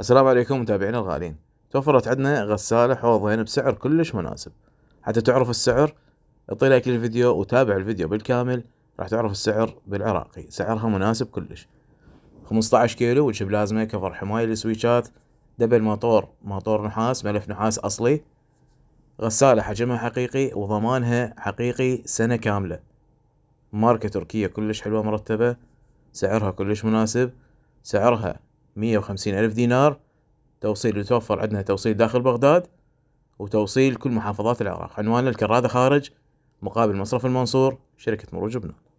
السلام عليكم متابعينا الغالين توفرت عندنا غسالة حوضين بسعر كلش مناسب حتى تعرف السعر اعطي لايك للفيديو وتابع الفيديو بالكامل راح تعرف السعر بالعراقي سعرها مناسب كلش 15 كيلو وتشب لازمه كفر حماية للسويتشات دبل موتور موتور نحاس ملف نحاس اصلي غسالة حجمها حقيقي وضمانها حقيقي سنة كاملة ماركة تركية كلش حلوة مرتبة سعرها كلش مناسب سعرها 150 ألف دينار توصيل يتوفر عندنا توصيل داخل بغداد وتوصيل كل محافظات العراق عنوان الكرادة خارج مقابل مصرف المنصور شركة مروج بنان